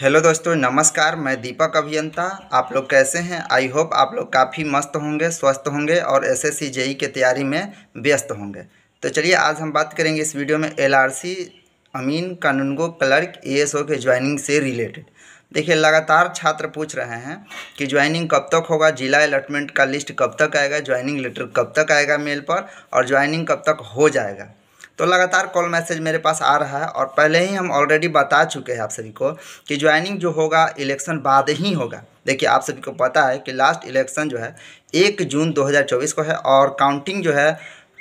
hello दोस्तों नमस्कार मैं दीपक अभियंता आप लोग कैसे हैं आई होप आप लोग काफ़ी मस्त होंगे स्वस्थ होंगे और एस एस जेई की तैयारी में व्यस्त होंगे तो चलिए आज हम बात करेंगे इस वीडियो में एल आर सी अमीन कानूनगो क्लर्क ए एस ओ के ज्वाइनिंग से रिलेटेड देखिए लगातार छात्र पूछ रहे हैं कि ज्वाइनिंग कब तक होगा जिला अलॉटमेंट का लिस्ट कब तक आएगा ज्वाइनिंग लेटर कब तक आएगा मेल पर और ज्वाइनिंग कब तक हो जाएगा तो लगातार कॉल मैसेज मेरे पास आ रहा है और पहले ही हम ऑलरेडी बता चुके हैं आप सभी को कि ज्वाइनिंग जो होगा इलेक्शन बाद ही होगा देखिए आप सभी को पता है कि लास्ट इलेक्शन जो है एक जून दो को है और काउंटिंग जो है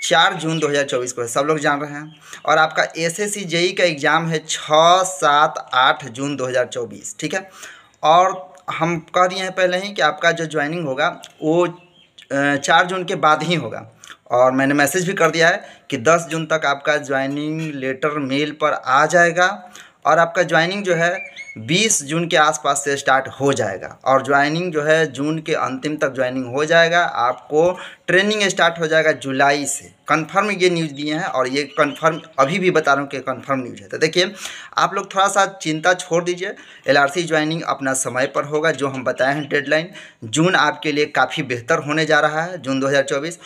चार जून 2024 को है सब लोग जान रहे हैं और आपका एस एस e का एग्ज़ाम है छः सात आठ जून 2024 ठीक है और हम कह दिए हैं पहले ही कि आपका जो ज्वाइनिंग होगा वो चार जून के बाद ही होगा और मैंने मैसेज भी कर दिया है कि 10 जून तक आपका ज्वाइनिंग लेटर मेल पर आ जाएगा और आपका ज्वाइनिंग जो है 20 जून के आसपास से स्टार्ट हो जाएगा और ज्वाइनिंग जो है जून के अंतिम तक ज्वाइनिंग हो जाएगा आपको ट्रेनिंग स्टार्ट हो जाएगा जुलाई से कंफर्म ये न्यूज़ दिए हैं और ये कंफर्म अभी भी बता रहा हूँ कि कंफर्म न्यूज़ है तो देखिए आप लोग थोड़ा सा चिंता छोड़ दीजिए एलआरसी ज्वाइनिंग अपना समय पर होगा जो हम बताए हैं डेडलाइन जून आपके लिए काफ़ी बेहतर होने जा रहा है जून 2024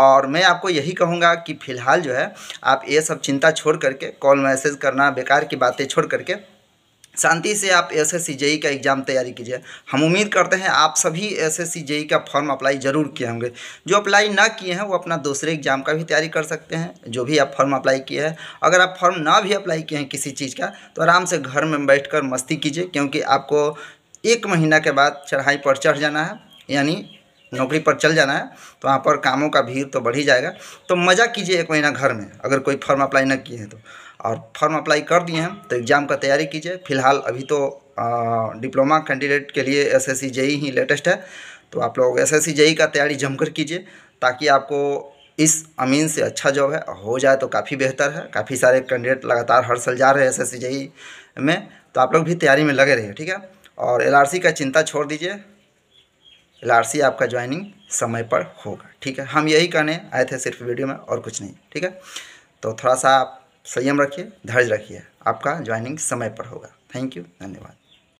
और मैं आपको यही कहूँगा कि फ़िलहाल जो है आप ये सब चिंता छोड़ करके कॉल मैसेज करना बेकार की बातें छोड़ करके शांति से आप एस एस जेई का एग्ज़ाम तैयारी कीजिए हम उम्मीद करते हैं आप सभी एस एस जेई का फॉर्म अप्लाई जरूर किए होंगे जो अप्लाई ना किए हैं वो अपना दूसरे एग्ज़ाम का भी तैयारी कर सकते हैं जो भी आप फॉर्म अप्लाई किए हैं अगर आप फॉर्म ना भी अप्लाई किए हैं किसी चीज़ का तो आराम से घर में बैठ मस्ती कीजिए क्योंकि आपको एक महीना के बाद चढ़ाई पर चढ़ जाना है यानी नौकरी पर चल जाना है तो वहाँ पर कामों का भीड़ तो बढ़ ही जाएगा तो मज़ा कीजिए एक महीना घर में अगर कोई फॉर्म अप्लाई न किए हैं तो और फॉर्म अप्लाई कर दिए हैं तो एग्ज़ाम का तैयारी कीजिए फिलहाल अभी तो डिप्लोमा कैंडिडेट के लिए एस एस ही लेटेस्ट है तो आप लोग एस एस का तैयारी जमकर कीजिए ताकि आपको इस अमीन से अच्छा जॉब है हो जाए तो काफ़ी बेहतर है काफ़ी सारे कैंडिडेट लगातार हर साल जा रहे हैं एस एस में तो आप लोग भी तैयारी में लगे रहिए ठीक है और एल का चिंता छोड़ दीजिए एल आपका ज्वाइनिंग समय पर होगा ठीक है हम यही कहने आए थे सिर्फ वीडियो में और कुछ नहीं ठीक है तो थोड़ा सा आप संयम रखिए धैर्य रखिए आपका ज्वाइनिंग समय पर होगा थैंक यू धन्यवाद